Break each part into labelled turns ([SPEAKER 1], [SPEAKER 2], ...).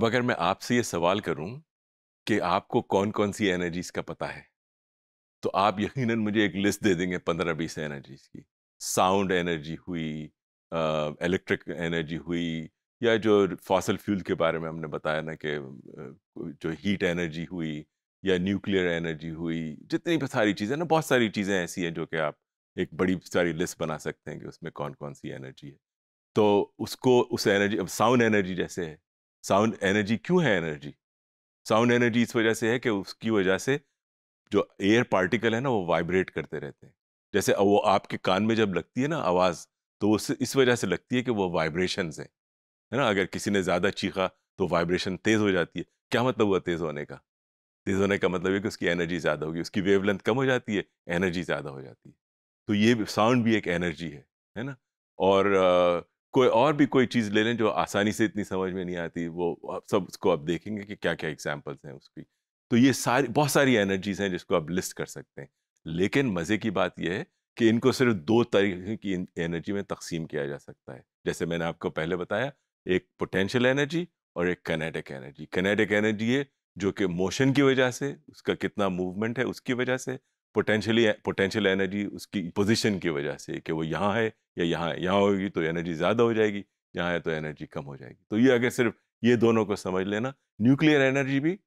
[SPEAKER 1] अब अगर मैं आपसे ये सवाल करूं कि आपको कौन कौन सी एनर्जीज का पता है तो आप यकीनन मुझे एक लिस्ट दे देंगे पंद्रह बीस एनर्जीज की साउंड एनर्जी हुई इलेक्ट्रिक एनर्जी हुई या जो फॉसल फ्यूल के बारे में हमने बताया ना कि जो हीट एनर्जी हुई या न्यूक्लियर एनर्जी हुई जितनी भी सारी चीज़ें ना बहुत सारी चीज़ें ऐसी हैं जो कि आप एक बड़ी सारी लिस्ट बना सकते हैं कि उसमें कौन कौन सी एनर्जी है तो उसको उस एनर्जी अब साउंड एनर्जी जैसे है साउंड एनर्जी क्यों है एनर्जी साउंड एनर्जी इस वजह से है कि उसकी वजह से जो एयर पार्टिकल है ना वो वाइब्रेट करते रहते हैं जैसे वो आपके कान में जब लगती है ना आवाज़ तो उस इस वजह से लगती है कि वो वाइब्रेशन हैं है ना अगर किसी ने ज़्यादा चीखा तो वाइब्रेशन तेज़ हो जाती है क्या मतलब हुआ तेज़ होने का तेज़ होने का मतलब है कि उसकी एनर्जी ज़्यादा होगी उसकी वेवलेंथ कम हो जाती है एनर्जी ज़्यादा हो जाती है तो ये साउंड भी एक एनर्जी है है ना और कोई और भी कोई चीज़ ले लें जो आसानी से इतनी समझ में नहीं आती वो सब उसको आप देखेंगे कि क्या क्या एग्जाम्पल्स हैं उसकी तो ये सारी बहुत सारी एनर्जीज हैं जिसको आप लिस्ट कर सकते हैं लेकिन मज़े की बात यह है कि इनको सिर्फ दो तरीके की एनर्जी में तकसीम किया जा सकता है जैसे मैंने आपको पहले बताया एक पोटेंशियल एनर्जी और एक कनेटिक एनर्जी कनेटिक एनर्जी है जो कि मोशन की वजह से उसका कितना मूवमेंट है उसकी वजह से पोटेंशियली पोटेंशियल एनर्जी उसकी पोजीशन की वजह से कि वो यहाँ है या यहाँ है यहाँ होगी तो एनर्जी ज़्यादा हो जाएगी यहाँ है तो एनर्जी कम हो जाएगी तो ये अगर सिर्फ ये दोनों को समझ लेना न्यूक्लियर एनर्जी भी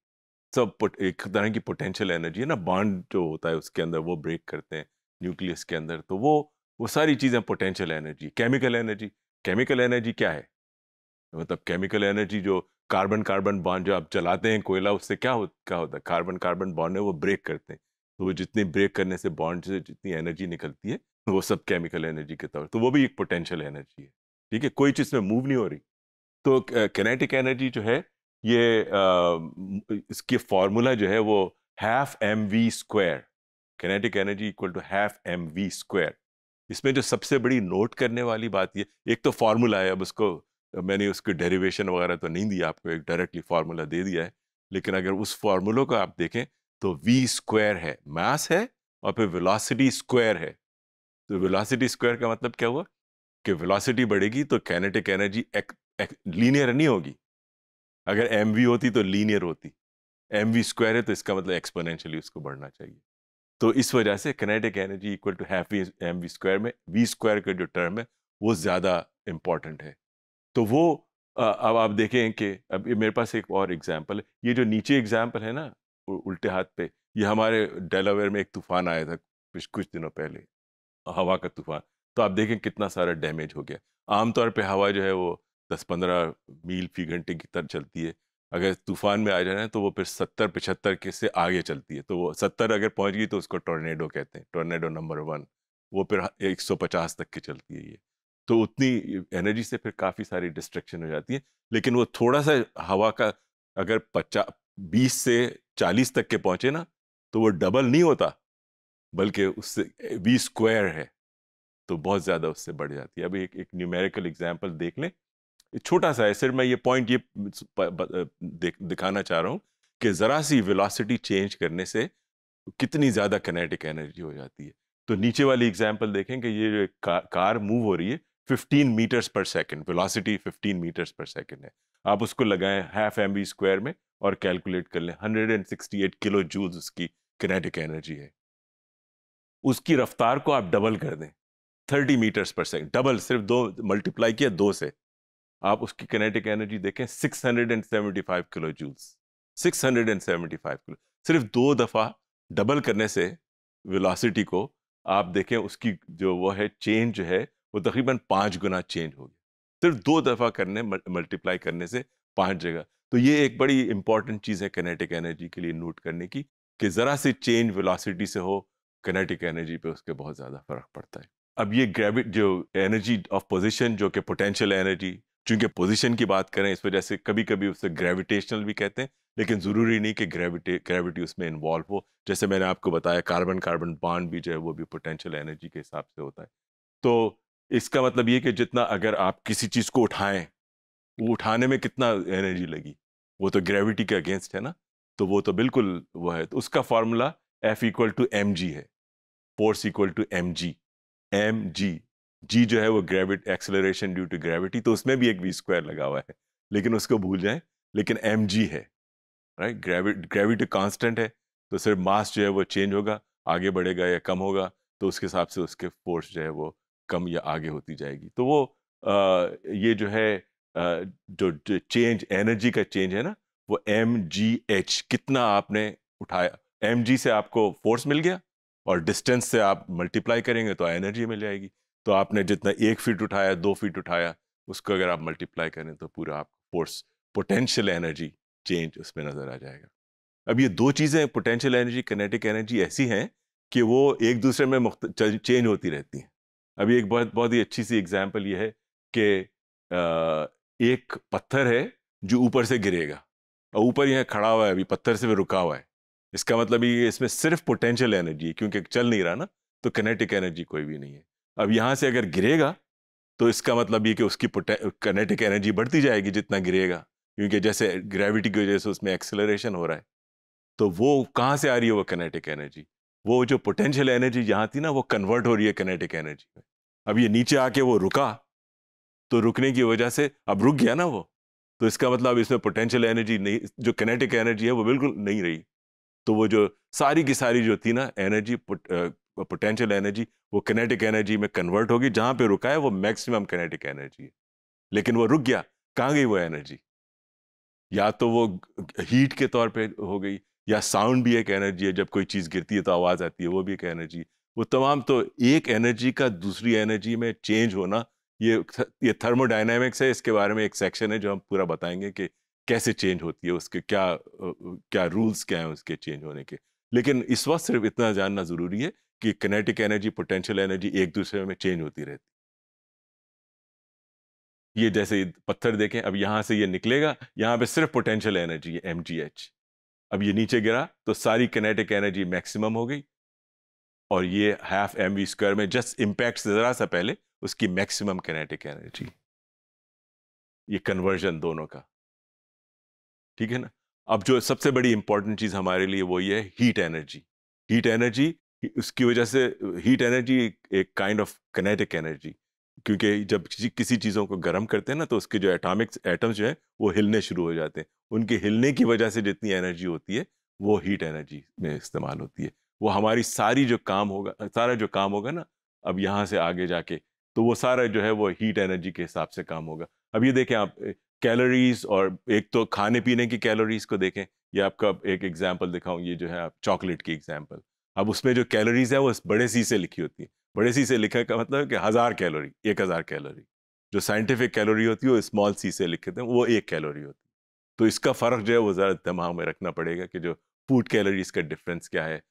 [SPEAKER 1] सब एक तरह की पोटेंशियल एनर्जी है ना बाड जो होता है उसके अंदर वो ब्रेक करते हैं न्यूक्लियस के अंदर तो वो वो सारी चीज़ें potential energy chemical energy chemical energy क्या है मतलब केमिकल एनर्जी जो कार्बन कार्बन बॉन्ड जो आप जलाते हैं कोयला उससे क्या हो क्या होता है कार्बन कार्बन बॉन्ड है वो ब्रेक करते हैं तो वो जितने ब्रेक करने से बॉन्ड से जितनी एनर्जी निकलती है वो सब केमिकल एनर्जी के तौर तो वो भी एक पोटेंशियल एनर्जी है ठीक है कोई चीज़ में मूव नहीं हो रही तो कैनेटिक एनर्जी जो है ये uh, इसकी फार्मूला जो है वो half M V square kinetic energy equal to half M V square इसमें जो सबसे बड़ी नोट करने वाली बात ये एक तो फार्मूला है अब उसको मैंने उसकी डेरिवेशन वगैरह तो नहीं दिया आपको एक डायरेक्टली फार्मूला दे दिया है लेकिन अगर उस फार्मूलों को आप देखें तो v स्क्वायर है मास है और फिर वेलोसिटी स्क्वायर है तो वेलोसिटी स्क्वायर का मतलब क्या हुआ कि वेलोसिटी बढ़ेगी तो कैनेटिक एनर्जी लीनियर नहीं होगी अगर एम होती तो लीनियर होती एम वी स्क्वायर है तो इसका मतलब एक्सपोनेंशियली उसको बढ़ना चाहिए तो इस वजह से kinetic energy equal to half M V square में वी स्क्वायर का जो टर्म है वो ज़्यादा इम्पॉर्टेंट है तो वो अब आप देखें कि अब मेरे पास एक और एग्जाम्पल है ये जो नीचे एग्जाम्पल है ना उल्टे हाथ पे ये हमारे डेलावेयर में एक तूफान आया था कुछ कुछ दिनों पहले हवा का तूफान तो आप देखें कितना सारा डैमेज हो गया आमतौर पे हवा जो है वो दस पंद्रह मील फी घंटे की तरह चलती है अगर तूफान में आ जा रहे हैं तो वो फिर सत्तर पचहत्तर के से आगे चलती है तो वो सत्तर अगर पहुंच गई तो उसको टोर्नेडो कहते हैं टोर्नेडो नंबर वन वो फिर एक सौ पचास तक की चलती है ये तो उतनी एनर्जी से फिर काफ़ी सारी डिस्ट्रक्शन हो जाती है लेकिन वो थोड़ा सा हवा का अगर पचास बीस से चालीस तक के पहुंचे ना तो वो डबल नहीं होता बल्कि उससे वी स्क्वायर है तो बहुत ज़्यादा उससे बढ़ जाती है अभी एक एक न्यूमेरिकल एग्जाम्पल देख लें छोटा सा है सिर्फ मैं ये पॉइंट ये दिखाना चाह रहा हूँ कि ज़रा सी वेलोसिटी चेंज करने से कितनी ज़्यादा कनेटिक एनर्जी हो जाती है तो नीचे वाली एग्जाम्पल देखें कि ये कार मूव हो रही है fifteen metres per second velocity fifteen metres per second है आप उसको लगाएं हाफ एम बी स्क्वायर में और कैलकुलेट कर लें एट किलो जूज उसकी किनेटिक एनर्जी है उसकी रफ्तार को आप डबल कर दें thirty metres per second double सिर्फ दो मल्टीप्लाई किया दो से आप उसकी किनेटिक एनर्जी देखें six hundred and five kilo joules five kilo सिर्फ दो दफ़ा डबल करने से वेलोसिटी को आप देखें उसकी जो वो है चेंज है वो तकरीबन पाँच गुना चेंज हो गया सिर्फ दो दफ़ा करने मल्टीप्लाई करने से पाँच जगह तो ये एक बड़ी इंपॉर्टेंट चीज़ है कनेटिक एनर्जी के लिए नोट करने की कि ज़रा सी चेंज वेलोसिटी से हो कनेटिक एनर्जी पे उसके बहुत ज़्यादा फ़र्क पड़ता है अब ये ग्रेविट जो एनर्जी ऑफ पोजिशन जो कि पोटेंशियल एनर्जी चूँकि पोजिशन की बात करें इस वजह से कभी कभी उसे ग्रेविटेशनल भी कहते हैं लेकिन ज़रूरी नहीं कि ग्रेविटी ग्रेविटी उसमें इन्वॉल्व हो जैसे मैंने आपको बताया कार्बन कार्बन बॉन्ड भी जो है वो भी पोटेंशियल एनर्जी के हिसाब से होता है तो इसका मतलब ये कि जितना अगर आप किसी चीज़ को उठाएं वो उठाने में कितना एनर्जी लगी वो तो ग्रेविटी के अगेंस्ट है ना तो वो तो बिल्कुल वो है तो उसका formula F equal to M G है force equal to M G M G G जो है वो gravity acceleration due to gravity तो उसमें भी एक वी स्क्वायर लगा हुआ है लेकिन उसको भूल जाए लेकिन एम जी है राइट ग्रेविट ग्रेविटी कॉन्स्टेंट है तो सिर्फ मास जो है वो चेंज होगा आगे बढ़ेगा या कम होगा तो उसके हिसाब से उसके फोर्स जो है वो कम या आगे होती जाएगी तो वो आ, ये जो है आ, जो चेंज एनर्जी का चेंज है ना वो एम जी एच कितना आपने उठाया एम जी से आपको फोर्स मिल गया और डिस्टेंस से आप मल्टीप्लाई करेंगे तो एनर्जी मिल जाएगी तो आपने जितना एक फीट उठाया दो फीट उठाया उसको अगर आप मल्टीप्लाई करें तो पूरा आप फोर्स पोटेंशियल एनर्जी चेंज उसमें नज़र आ जाएगा अब ये दो चीज़ें पोटेंशियल एनर्जी कनेटिक एनर्जी ऐसी हैं कि वो एक दूसरे में चेंज होती रहती हैं अभी एक बहुत बहुत ही अच्छी सी एग्जाम्पल ये है कि एक पत्थर है जो ऊपर से गिरेगा और ऊपर यहाँ खड़ा हुआ है अभी पत्थर से भी रुका हुआ है इसका मतलब ये इसमें सिर्फ पोटेंशियल एनर्जी है क्योंकि चल नहीं रहा ना तो कनेटिक एनर्जी कोई भी नहीं है अब यहाँ से अगर गिरेगा तो इसका मतलब ये कि उसकी कनेटिक एनर्जी बढ़ती जाएगी जितना गिरेगा क्योंकि जैसे ग्रेविटी की वजह से उसमें एक्सेलरेशन हो रहा है तो वो कहाँ से आ रही है वो कनेटिक एनर्जी वो जो पोटेंशियल एनर्जी यहाँ थी ना वो कन्वर्ट हो रही है कनेटिक एनर्जी में अब ये नीचे आके वो रुका तो रुकने की वजह से अब रुक गया ना वो तो इसका मतलब इसमें पोटेंशियल एनर्जी नहीं जो कनेटिक एनर्जी है वो बिल्कुल नहीं रही तो वो जो सारी की सारी जो थी ना एनर्जी पोटेंशियल एनर्जी वो कनेटिक एनर्जी में कन्वर्ट होगी जहाँ पे रुका है वो मैक्सिमम कनेटिक एनर्जी है लेकिन वो रुक गया कहाँ गई वो एनर्जी या तो वो हीट के तौर पे हो गई या साउंड भी एक एनर्जी है जब कोई चीज़ गिरती है तो आवाज़ आती है वो भी एक एनर्जी वो तमाम तो एक एनर्जी का दूसरी एनर्जी में चेंज होना ये ये थर्मोडाइनमिक्स है इसके बारे में एक सेक्शन है जो हम पूरा बताएंगे कि कैसे चेंज होती है उसके क्या क्या रूल्स क्या हैं उसके चेंज होने के लेकिन इस वक्त सिर्फ इतना जानना ज़रूरी है कि कनेटिक एनर्जी पोटेंशियल एनर्जी एक दूसरे में चेंज होती रहती ये जैसे पत्थर देखें अब यहाँ से ये निकलेगा यहाँ पे सिर्फ पोटेंशियल एनर्जी है एम जी एच अब ये नीचे गिरा तो सारी कैनेटिक एनर्जी मैक्सिमम हो गई और ये हाफ एम वी स्क्वायर में जस्ट इम्पैक्ट से ज़रा सा पहले उसकी मैक्सिमम कैनेटिक एनर्जी ये कन्वर्जन दोनों का ठीक है ना अब जो सबसे बड़ी इंपॉर्टेंट चीज़ हमारे लिए वो ये हीट एनर्जी हीट एनर्जी उसकी वजह से हीट एनर्जी एक काइंड ऑफ कनेटिक एनर्जी क्योंकि जब किसी चीज़ों को गर्म करते हैं ना तो उसके जो एटॉमिक्स एटम्स जो है वो हिलने शुरू हो जाते हैं उनके हिलने की वजह से जितनी एनर्जी होती है वो हीट एनर्जी में इस्तेमाल होती है वो हमारी सारी जो काम होगा सारा जो काम होगा ना अब यहाँ से आगे जाके तो वो सारा जो है वो हीट एनर्जी के हिसाब से काम होगा अब ये देखें आप कैलोरीज और एक तो खाने पीने की कैलोरीज को देखें ये आपका एक एग्जाम्पल दिखाऊँ ये जो है आप चॉकलेट की एग्जाम्पल अब उसमें जो कैलोरीज है वो बड़े सी से लिखी होती है बड़े सी से लिखा का मतलब कि हज़ार कैलोरी एक हज़ार कैलोरी जो साइंटिफिक कैलोरी होती है वो स्मॉल सी से लिखे थे वो एक कैलोरी होती है तो इसका फ़र्क जो है वो ज़रा दिमाग में रखना पड़ेगा कि जो फूड कैलोरीज का डिफरेंस क्या है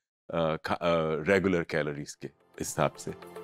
[SPEAKER 1] रेगुलर कैलोरीज के हिसाब से